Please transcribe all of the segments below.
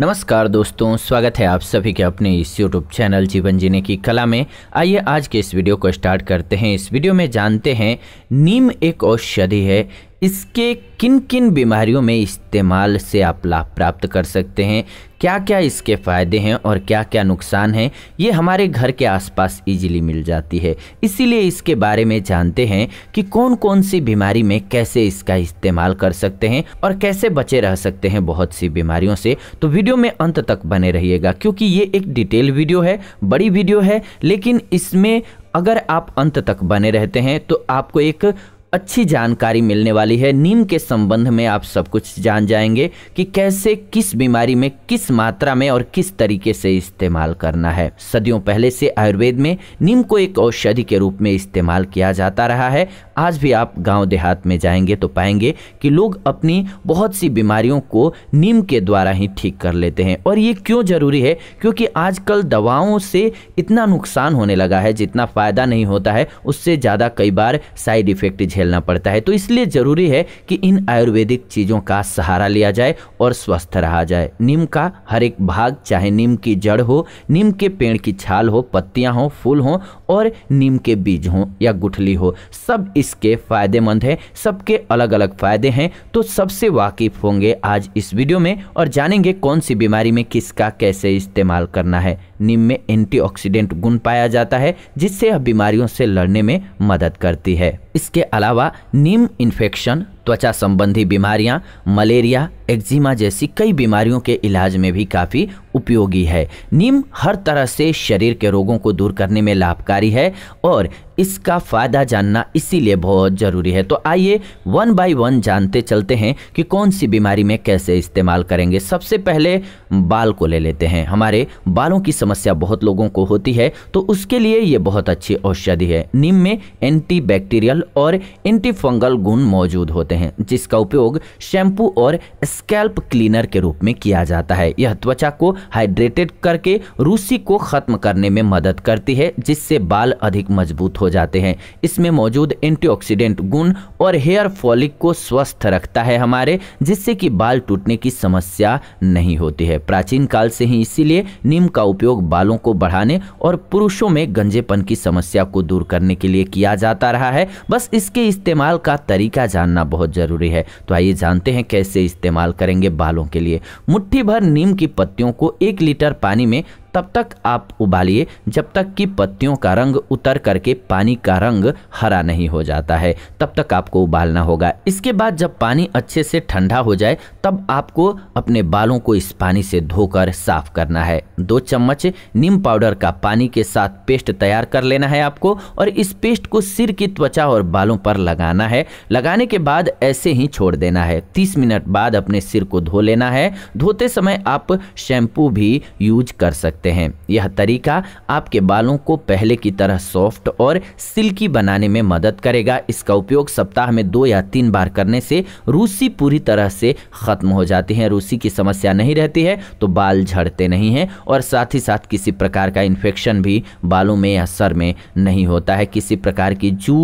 नमस्कार दोस्तों स्वागत है आप सभी के अपने इस यूट्यूब चैनल जीवन जीने की कला में आइए आज के इस वीडियो को स्टार्ट करते हैं इस वीडियो में जानते हैं नीम एक औषधि है इसके किन किन बीमारियों में इस्तेमाल से आप लाभ प्राप्त कर सकते हैं क्या क्या इसके फ़ायदे हैं और क्या क्या नुकसान हैं ये हमारे घर के आसपास इजीली मिल जाती है इसीलिए इसके बारे में जानते हैं कि कौन कौन सी बीमारी में कैसे इसका इस्तेमाल कर सकते हैं और कैसे बचे रह सकते हैं बहुत सी बीमारियों से तो वीडियो में अंत तक बने रहिएगा क्योंकि ये एक डिटेल वीडियो है बड़ी वीडियो है लेकिन इसमें अगर आप अंत तक बने रहते हैं तो आपको एक अच्छी जानकारी मिलने वाली है नीम के संबंध में आप सब कुछ जान जाएंगे कि कैसे किस बीमारी में किस मात्रा में और किस तरीके से इस्तेमाल करना है सदियों पहले से आयुर्वेद में नीम को एक औषधि के रूप में इस्तेमाल किया जाता रहा है आज भी आप गांव देहात में जाएंगे तो पाएंगे कि लोग अपनी बहुत सी बीमारियों को नीम के द्वारा ही ठीक कर लेते हैं और ये क्यों ज़रूरी है क्योंकि आजकल दवाओं से इतना नुकसान होने लगा है जितना फ़ायदा नहीं होता है उससे ज़्यादा कई बार साइड इफ़ेक्ट झेलना पड़ता है तो इसलिए ज़रूरी है कि इन आयुर्वेदिक चीज़ों का सहारा लिया जाए और स्वस्थ रहा जाए नीम का हर एक भाग चाहे नीम की जड़ हो नीम के पेड़ की छाल हो पत्तियाँ हों फूल हों और नीम के बीज हों या गुठली हो सब इसके फ़ायदेमंद है सबके अलग अलग फ़ायदे हैं तो सबसे वाकिफ होंगे आज इस वीडियो में और जानेंगे कौन सी बीमारी में किसका कैसे इस्तेमाल करना है नीम में एंटीऑक्सीडेंट गुण पाया जाता है जिससे यह बीमारियों से लड़ने में मदद करती है इसके अलावा नीम इन्फेक्शन त्वचा संबंधी बीमारियां, मलेरिया एक्जिमा जैसी कई बीमारियों के इलाज में भी काफ़ी उपयोगी है नीम हर तरह से शरीर के रोगों को दूर करने में लाभकारी है और इसका फ़ायदा जानना इसीलिए बहुत ज़रूरी है तो आइए वन बाय वन जानते चलते हैं कि कौन सी बीमारी में कैसे इस्तेमाल करेंगे सबसे पहले बाल को ले लेते हैं हमारे बालों की समस्या बहुत लोगों को होती है तो उसके लिए ये बहुत अच्छी औषधि है नीम में एंटीबैक्टीरियल एंटीबैक्टीरियल और एंटीफंगल गुण मौजूद होते हैं जिसका उपयोग शैम्पू और स्कैल्प क्लीनर के रूप में किया जाता है यह त्वचा को हाइड्रेटेड करके रूसी को खत्म करने में मदद करती है जिससे बाल अधिक मजबूत हो जाते हैं इसमें मौजूद एंटीऑक्सीडेंट गुण और हेयर फॉलिक को स्वस्थ रखता है हमारे जिससे कि बाल टूटने की समस्या नहीं होती है प्राचीन काल से ही इसीलिए नीम का उपयोग बालों को बढ़ाने और पुरुषों में गंजेपन की समस्या को दूर करने के लिए किया जाता रहा है बस इसके इस्तेमाल का तरीका जानना बहुत ज़रूरी है तो आइए जानते हैं कैसे इस्तेमाल करेंगे बालों के लिए मुट्ठी भर नीम की पत्तियों को एक लीटर पानी में तब तक आप उबालिए जब तक कि पत्तियों का रंग उतर करके पानी का रंग हरा नहीं हो जाता है तब तक आपको उबालना होगा इसके बाद जब पानी अच्छे से ठंडा हो जाए तब आपको अपने बालों को इस पानी से धोकर साफ करना है दो चम्मच नीम पाउडर का पानी के साथ पेस्ट तैयार कर लेना है आपको और इस पेस्ट को सिर की त्वचा और बालों पर लगाना है लगाने के बाद ऐसे ही छोड़ देना है तीस मिनट बाद अपने सिर को धो लेना है धोते समय आप शैम्पू भी यूज कर सकते सकते हैं यह तरीका आपके बालों को पहले की तरह सॉफ्ट और सिल्की बनाने में मदद करेगा इसका उपयोग सप्ताह में दो या तीन बार करने से रूसी पूरी तरह से ख़त्म हो जाती है रूसी की समस्या नहीं रहती है तो बाल झड़ते नहीं हैं और साथ ही साथ किसी प्रकार का इन्फेक्शन भी बालों में या सर में नहीं होता है किसी प्रकार की जू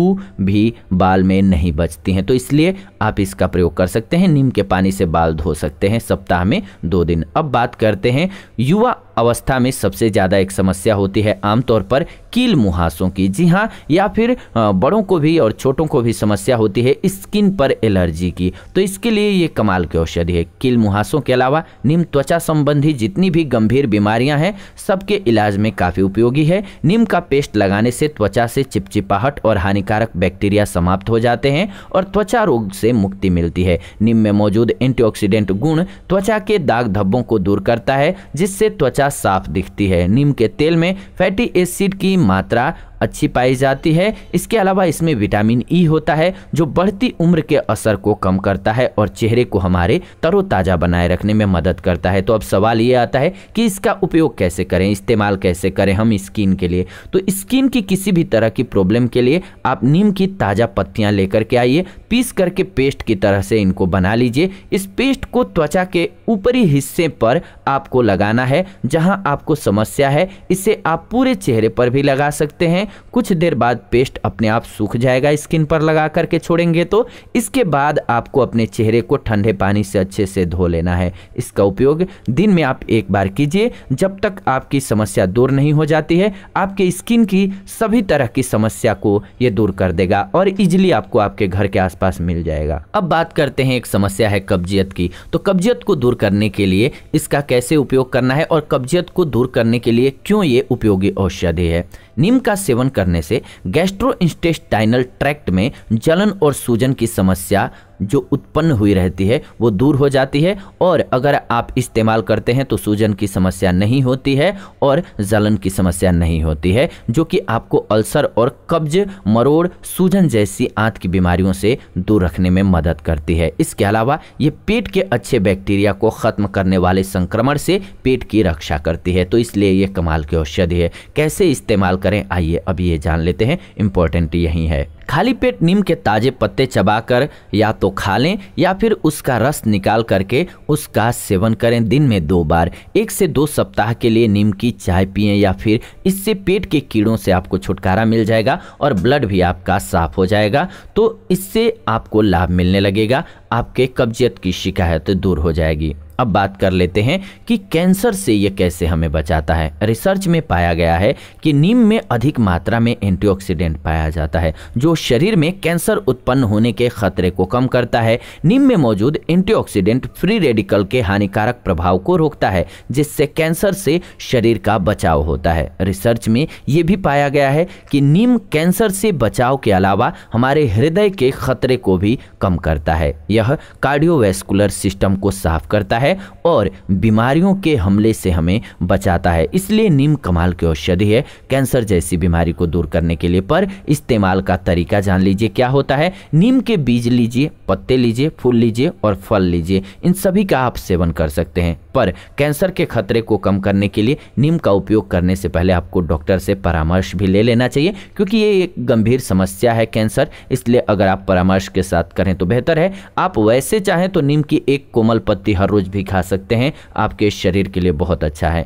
भी बाल में नहीं बचती हैं तो इसलिए आप इसका प्रयोग कर सकते हैं नीम के पानी से बाल धो सकते हैं सप्ताह में दो दिन अब बात करते हैं युवा अवस्था में सबसे ज़्यादा एक समस्या होती है आमतौर पर कील मुहासों की जी हाँ या फिर बड़ों को भी और छोटों को भी समस्या होती है स्किन पर एलर्जी की तो इसके लिए ये कमाल की औषधि है कील मुहासों के अलावा निम्न त्वचा संबंधी जितनी भी गंभीर बीमारियाँ हैं सबके इलाज में काफ़ी उपयोगी है नीम का पेस्ट लगाने से त्वचा से चिपचिपाहट और हानिकारक बैक्टीरिया समाप्त हो जाते हैं और त्वचा रोग से मुक्ति मिलती है निम्न में मौजूद एंटीऑक्सीडेंट गुण त्वचा के दाग धब्बों को दूर करता है जिससे त्वचा साफ दिखती है नीम के तेल में फैटी एसिड की मात्रा अच्छी पाई जाती है इसके अलावा इसमें विटामिन ई e होता है जो बढ़ती उम्र के असर को कम करता है और चेहरे को हमारे तरोताज़ा बनाए रखने में मदद करता है तो अब सवाल ये आता है कि इसका उपयोग कैसे करें इस्तेमाल कैसे करें हम स्किन के लिए तो स्किन की किसी भी तरह की प्रॉब्लम के लिए आप नीम की ताज़ा पत्तियाँ लेकर के आइए पीस करके पेस्ट की तरह से इनको बना लीजिए इस पेस्ट को त्वचा के ऊपरी हिस्से पर आपको लगाना है जहां आपको समस्या है इसे आप पूरे चेहरे पर भी लगा सकते हैं कुछ देर बाद पेस्ट अपने आप सूख जाएगा स्किन पर लगा करके छोड़ेंगे तो इसके बाद आपको अपने चेहरे को ठंडे पानी से अच्छे से धो लेना है इसका उपयोग दिन में आप एक बार कीजिए जब तक आपकी समस्या दूर नहीं हो जाती है आपके स्किन की सभी तरह की समस्या को ये दूर कर देगा और इजिली आपको आपके घर के आसपास मिल जाएगा अब बात करते हैं एक समस्या है कब्जियत की तो कब्जियत को दूर करने के लिए इसका कैसे उपयोग करना है और कब्जियत को दूर करने के लिए क्यों ये उपयोगी औषधि है नीम का सेवन सेवन करने से गैस्ट्रो ट्रैक्ट में जलन और सूजन की समस्या जो उत्पन्न हुई रहती है वो दूर हो जाती है और अगर आप इस्तेमाल करते हैं तो सूजन की समस्या नहीं होती है और जलन की समस्या नहीं होती है जो कि आपको अल्सर और कब्ज मरोड़ सूजन जैसी आंत की बीमारियों से दूर रखने में मदद करती है इसके अलावा ये पेट के अच्छे बैक्टीरिया को ख़त्म करने वाले संक्रमण से पेट की रक्षा करती है तो इसलिए ये कमाल की औषधि है कैसे इस्तेमाल करें आइए अब ये जान लेते हैं इम्पोर्टेंट यही है खाली पेट नीम के ताज़े पत्ते चबाकर या तो खा लें या फिर उसका रस निकाल करके उसका सेवन करें दिन में दो बार एक से दो सप्ताह के लिए नीम की चाय पिए या फिर इससे पेट के कीड़ों से आपको छुटकारा मिल जाएगा और ब्लड भी आपका साफ हो जाएगा तो इससे आपको लाभ मिलने लगेगा आपके कब्जियत की शिकायत दूर हो जाएगी अब बात कर लेते हैं कि कैंसर से यह कैसे हमें बचाता है रिसर्च में पाया गया है कि नीम में अधिक मात्रा में एंटीऑक्सीडेंट पाया जाता है जो शरीर में कैंसर उत्पन्न होने के खतरे को कम करता है नीम में मौजूद एंटीऑक्सीडेंट फ्री रेडिकल के हानिकारक प्रभाव को रोकता है जिससे कैंसर से शरीर का बचाव होता है रिसर्च में ये भी पाया गया है कि नीम कैंसर से बचाव के अलावा हमारे हृदय के खतरे को भी कम करता है यह कार्डियोवेस्कुलर सिस्टम को साफ करता है है और बीमारियों के हमले से हमें बचाता है इसलिए नीम कमाल की औषधि है कैंसर जैसी बीमारी को दूर करने के लिए पर इस्तेमाल का तरीका जान लीजिए क्या होता है नीम के बीज लीजिए पत्ते लीजिए फूल लीजिए और फल लीजिए इन सभी का आप सेवन कर सकते हैं पर कैंसर के खतरे को कम करने के लिए नीम का उपयोग करने से पहले आपको डॉक्टर से परामर्श भी ले लेना चाहिए क्योंकि ये एक गंभीर समस्या है कैंसर इसलिए अगर आप परामर्श के साथ करें तो बेहतर है आप वैसे चाहें तो नीम की एक कोमल पत्ती हर रोज भी भी खा सकते हैं आपके शरीर के लिए बहुत अच्छा है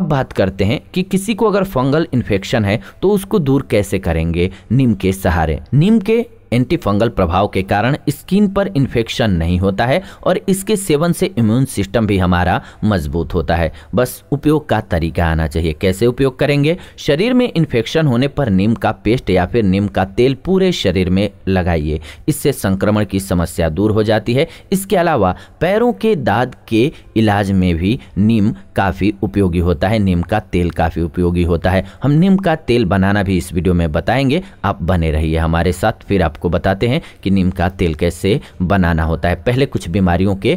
अब बात करते हैं कि किसी को अगर फंगल इन्फेक्शन है तो उसको दूर कैसे करेंगे नीम के सहारे नीम के एंटी फंगल प्रभाव के कारण स्किन पर इन्फेक्शन नहीं होता है और इसके सेवन से इम्यून सिस्टम भी हमारा मजबूत होता है बस उपयोग का तरीका आना चाहिए कैसे उपयोग करेंगे शरीर में इन्फेक्शन होने पर नीम का पेस्ट या फिर नीम का तेल पूरे शरीर में लगाइए इससे संक्रमण की समस्या दूर हो जाती है इसके अलावा पैरों के दाद के इलाज में भी नीम काफ़ी उपयोगी होता है नीम का तेल काफ़ी उपयोगी होता है हम नीम का तेल बनाना भी इस वीडियो में बताएंगे आप बने रहिए हमारे साथ फिर आप आपको बताते हैं कि नीम का तेल कैसे बनाना होता है पहले कुछ बीमारियों के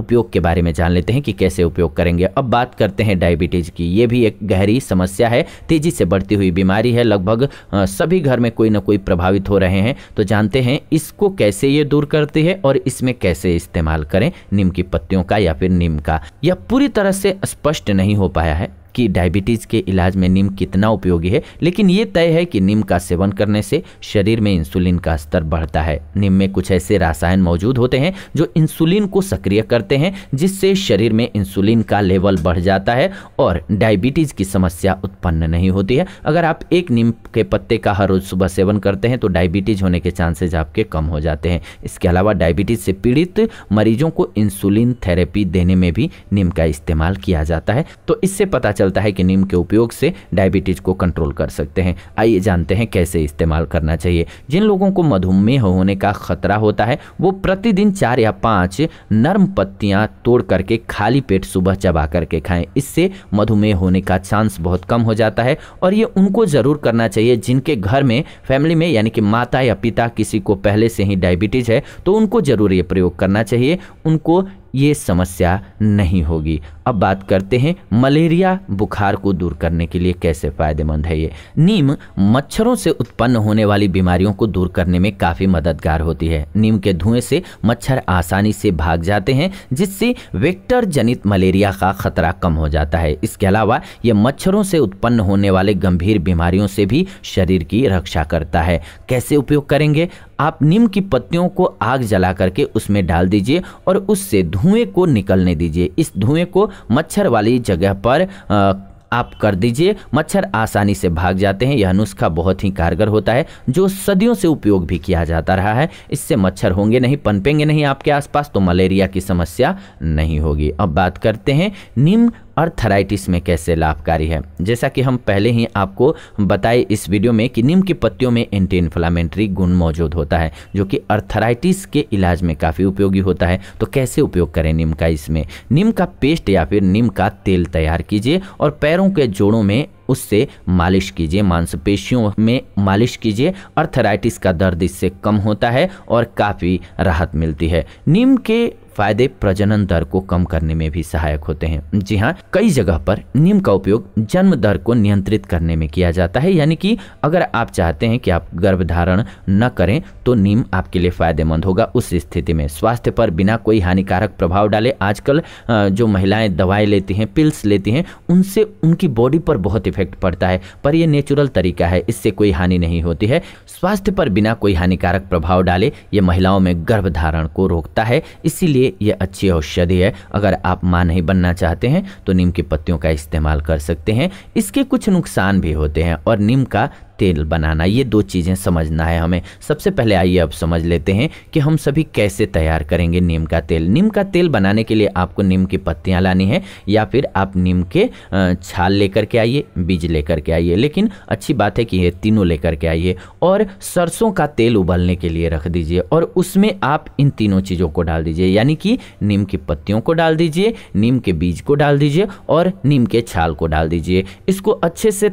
उपयोग के बारे में जान लेते हैं कि कैसे उपयोग करेंगे अब बात करते हैं डायबिटीज़ की ये भी एक गहरी समस्या है तेज़ी से बढ़ती हुई बीमारी है लगभग सभी घर में कोई ना कोई प्रभावित हो रहे हैं तो जानते हैं इसको कैसे ये दूर करती है और इसमें कैसे इस्तेमाल करें नीम की पत्तियों का या फिर नीम का यह पूरी तरह से स्पष्ट नहीं हो पाया है कि डायबिटीज़ के इलाज में नीम कितना उपयोगी है लेकिन ये तय है कि नीम का सेवन करने से शरीर में इंसुलिन का स्तर बढ़ता है नीम में कुछ ऐसे रासायन मौजूद होते हैं जो इंसुलिन को सक्रिय करते हैं जिससे शरीर में इंसुलिन का लेवल बढ़ जाता है और डायबिटीज़ की समस्या उत्पन्न नहीं होती है अगर आप एक नीम के पत्ते का हर रोज़ सुबह सेवन करते हैं तो डायबिटीज़ होने के चांसेज आपके कम हो जाते हैं इसके अलावा डायबिटीज़ से पीड़ित मरीजों को इंसुलिन थेरेपी देने में भी नीम का इस्तेमाल किया जाता है तो इससे पता चल चलता है कि नीम के उपयोग से डायबिटीज को कंट्रोल कर सकते हैं आइए जानते हैं कैसे इस्तेमाल करना चाहिए जिन लोगों को मधुमेह होने का खतरा होता है वो प्रतिदिन चार या पाँच नर्म पत्तियाँ तोड़ करके खाली पेट सुबह चबा करके खाएं इससे मधुमेह होने का चांस बहुत कम हो जाता है और ये उनको ज़रूर करना चाहिए जिनके घर में फैमिली में यानी कि माता या पिता किसी को पहले से ही डायबिटीज़ है तो उनको ज़रूर ये प्रयोग करना चाहिए उनको ये समस्या नहीं होगी अब बात करते हैं मलेरिया बुखार को दूर करने के लिए कैसे फ़ायदेमंद है ये नीम मच्छरों से उत्पन्न होने वाली बीमारियों को दूर करने में काफ़ी मददगार होती है नीम के धुएं से मच्छर आसानी से भाग जाते हैं जिससे वेक्टर जनित मलेरिया का खतरा कम हो जाता है इसके अलावा ये मच्छरों से उत्पन्न होने वाले गंभीर बीमारियों से भी शरीर की रक्षा करता है कैसे उपयोग करेंगे आप नीम की पत्तियों को आग जला करके उसमें डाल दीजिए और उससे धुएं को निकलने दीजिए इस धुएं को मच्छर वाली जगह पर आ, आप कर दीजिए मच्छर आसानी से भाग जाते हैं यह नुस्खा बहुत ही कारगर होता है जो सदियों से उपयोग भी किया जाता रहा है इससे मच्छर होंगे नहीं पनपेंगे नहीं आपके आसपास तो मलेरिया की समस्या नहीं होगी अब बात करते हैं नीम अर्थराइटिस में कैसे लाभकारी है जैसा कि हम पहले ही आपको बताए इस वीडियो में कि नीम की पत्तियों में एंटी इन्फ्लामेंट्री गुण मौजूद होता है जो कि अर्थराइटिस के इलाज में काफ़ी उपयोगी होता है तो कैसे उपयोग करें नीम का इसमें नीम का पेस्ट या फिर नीम का तेल तैयार कीजिए और पैरों के जोड़ों में उससे मालिश कीजिए मांसपेशियों में मालिश कीजिए अर्थराइटिस का दर्द इससे कम होता है और काफ़ी राहत मिलती है नीम के फायदे प्रजनन दर को कम करने में भी सहायक होते हैं जी हाँ कई जगह पर नीम का उपयोग जन्म दर को नियंत्रित करने में किया जाता है यानी कि अगर आप चाहते हैं कि आप गर्भधारण न करें तो नीम आपके लिए फायदेमंद होगा उस स्थिति में स्वास्थ्य पर बिना कोई हानिकारक प्रभाव डाले आजकल जो महिलाएं दवाएं लेती हैं पिल्स लेती हैं उनसे उनकी बॉडी पर बहुत इफेक्ट पड़ता है पर यह नेचुरल तरीका है इससे कोई हानि नहीं होती है स्वास्थ्य पर बिना कोई हानिकारक प्रभाव डाले ये महिलाओं में गर्भ धारण को रोकता है इसीलिए लिए यह अच्छी औषधि है अगर आप माँ नहीं बनना चाहते हैं तो नीम की पत्तियों का इस्तेमाल कर सकते हैं इसके कुछ नुकसान भी होते हैं और नीम का तेल बनाना ये दो चीज़ें समझना है हमें सबसे पहले आइए अब समझ लेते हैं कि हम सभी कैसे तैयार करेंगे नीम का तेल नीम का तेल बनाने के लिए आपको नीम की पत्तियाँ लानी है या फिर आप नीम के छाल लेकर के आइए बीज लेकर के आइए लेकिन अच्छी बात है कि ये तीनों लेकर के आइए और सरसों का तेल उबलने के लिए रख दीजिए और उसमें आप इन तीनों चीज़ों को डाल दीजिए यानी कि नीम की पत्तियों को डाल दीजिए नीम के बीज को डाल दीजिए और नीम के छाल को डाल दीजिए इसको अच्छे से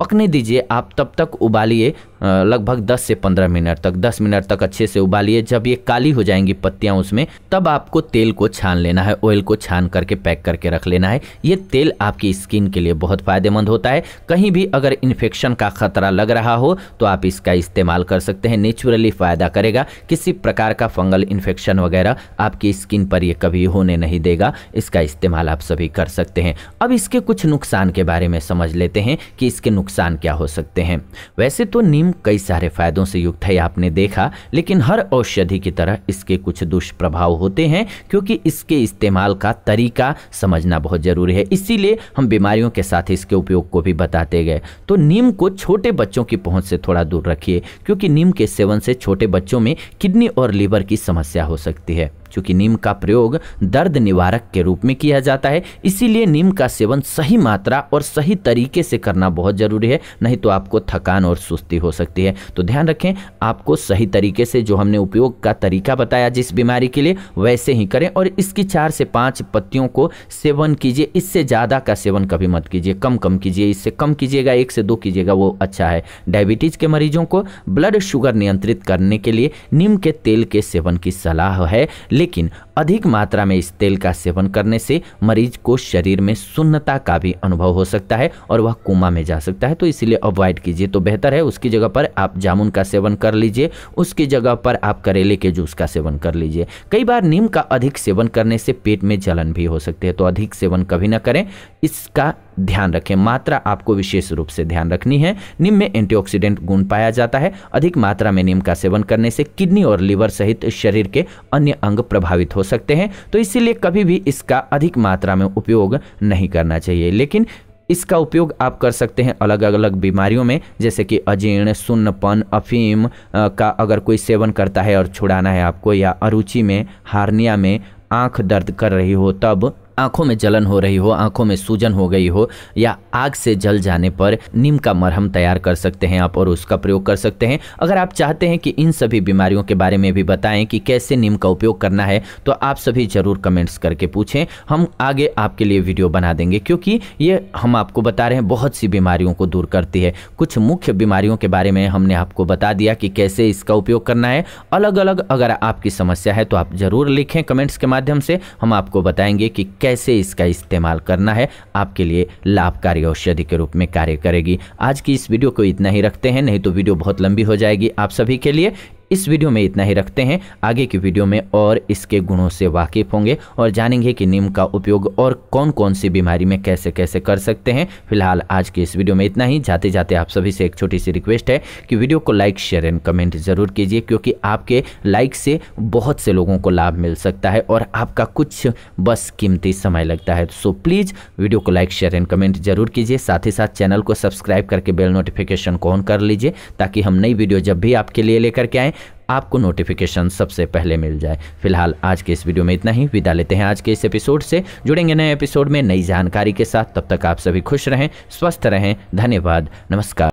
पकने दीजिए आप तब तक उबालिए लगभग 10 से 15 मिनट तक 10 मिनट तक अच्छे से उबालिए जब ये काली हो जाएंगी पत्तियाँ उसमें तब आपको तेल को छान लेना है ऑयल को छान करके पैक करके रख लेना है ये तेल आपकी स्किन के लिए बहुत फ़ायदेमंद होता है कहीं भी अगर इन्फेक्शन का खतरा लग रहा हो तो आप इसका इस्तेमाल कर सकते हैं नेचुरली फ़ायदा करेगा किसी प्रकार का फंगल इन्फेक्शन वगैरह आपकी स्किन पर यह कभी होने नहीं देगा इसका इस्तेमाल आप सभी कर सकते हैं अब इसके कुछ नुकसान के बारे में समझ लेते हैं कि इसके नुकसान क्या हो सकते हैं वैसे तो नीम कई सारे फायदों से युक्त है आपने देखा लेकिन हर औषधि की तरह इसके कुछ दुष्प्रभाव होते हैं क्योंकि इसके इस्तेमाल का तरीका समझना बहुत ज़रूरी है इसीलिए हम बीमारियों के साथ इसके उपयोग को भी बताते गए तो नीम को छोटे बच्चों की पहुँच से थोड़ा दूर रखिए क्योंकि नीम के सेवन से छोटे बच्चों में किडनी और लीवर की समस्या हो सकती है क्योंकि नीम का प्रयोग दर्द निवारक के रूप में किया जाता है इसीलिए नीम का सेवन सही मात्रा और सही तरीके से करना बहुत ज़रूरी है नहीं तो आपको थकान और सुस्ती हो सकती है तो ध्यान रखें आपको सही तरीके से जो हमने उपयोग का तरीका बताया जिस बीमारी के लिए वैसे ही करें और इसकी चार से पाँच पत्तियों को सेवन कीजिए इससे ज़्यादा का सेवन कभी मत कीजिए कम कम कीजिए इससे कम कीजिएगा एक से दो कीजिएगा वो अच्छा है डायबिटीज़ के मरीजों को ब्लड शुगर नियंत्रित करने के लिए नीम के तेल के सेवन की सलाह है लेकिन लेकिन अधिक मात्रा में इस तेल का सेवन करने से मरीज को शरीर में सुन्नता का भी अनुभव हो सकता है और वह कोमा में जा सकता है तो इसलिए अवॉइड कीजिए तो बेहतर है उसकी जगह पर आप जामुन का सेवन कर लीजिए उसकी जगह पर आप करेले के जूस का सेवन कर लीजिए कई बार नीम का अधिक सेवन करने से पेट में जलन भी हो सकती है तो अधिक सेवन कभी ना करें इसका ध्यान रखें मात्रा आपको विशेष रूप से ध्यान रखनी है नीम में एंटीऑक्सीडेंट गुण पाया जाता है अधिक मात्रा में नीम का सेवन करने से किडनी और लीवर सहित शरीर के अन्य अंग प्रभावित हो सकते हैं तो इसीलिए कभी भी इसका अधिक मात्रा में उपयोग नहीं करना चाहिए लेकिन इसका उपयोग आप कर सकते हैं अलग अलग बीमारियों में जैसे कि अजीर्ण सुन्नपन अफीम का अगर कोई सेवन करता है और छुड़ाना है आपको या अरुचि में हार्निया में आंख दर्द कर रही हो तब आंखों में जलन हो रही हो आंखों में सूजन हो गई हो या आग से जल जाने पर नीम का मरहम तैयार कर सकते हैं आप और उसका प्रयोग कर सकते हैं अगर आप चाहते हैं कि इन सभी बीमारियों के बारे में भी बताएं कि कैसे नीम का उपयोग करना है तो आप सभी ज़रूर कमेंट्स करके पूछें हम आगे आपके लिए वीडियो बना देंगे क्योंकि ये हम आपको बता रहे हैं बहुत सी बीमारियों को दूर करती है कुछ मुख्य बीमारियों के बारे में हमने आपको बता दिया कि कैसे इसका उपयोग करना है अलग अलग अगर आपकी समस्या है तो आप ज़रूर लिखें कमेंट्स के माध्यम से हम आपको बताएंगे कि कैसे इसका इस्तेमाल करना है आपके लिए लाभकारी औषधि के रूप में कार्य करेगी आज की इस वीडियो को इतना ही रखते हैं नहीं तो वीडियो बहुत लंबी हो जाएगी आप सभी के लिए इस वीडियो में इतना ही रखते हैं आगे की वीडियो में और इसके गुणों से वाकिफ़ होंगे और जानेंगे कि नीम का उपयोग और कौन कौन सी बीमारी में कैसे कैसे कर सकते हैं फिलहाल आज के इस वीडियो में इतना ही जाते जाते आप सभी से एक छोटी सी रिक्वेस्ट है कि वीडियो को लाइक शेयर एंड कमेंट ज़रूर कीजिए क्योंकि आपके लाइक से बहुत से लोगों को लाभ मिल सकता है और आपका कुछ बस कीमती समय लगता है सो प्लीज़ वीडियो को लाइक शेयर एंड कमेंट जरूर कीजिए साथ ही साथ चैनल को सब्सक्राइब करके बेल नोटिफिकेशन को ऑन कर लीजिए ताकि हम नई वीडियो जब भी आपके लिए लेकर के आएँ आपको नोटिफिकेशन सबसे पहले मिल जाए फिलहाल आज के इस वीडियो में इतना ही विदा लेते हैं आज के इस एपिसोड से जुड़ेंगे नए एपिसोड में नई जानकारी के साथ तब तक आप सभी खुश रहें स्वस्थ रहें धन्यवाद नमस्कार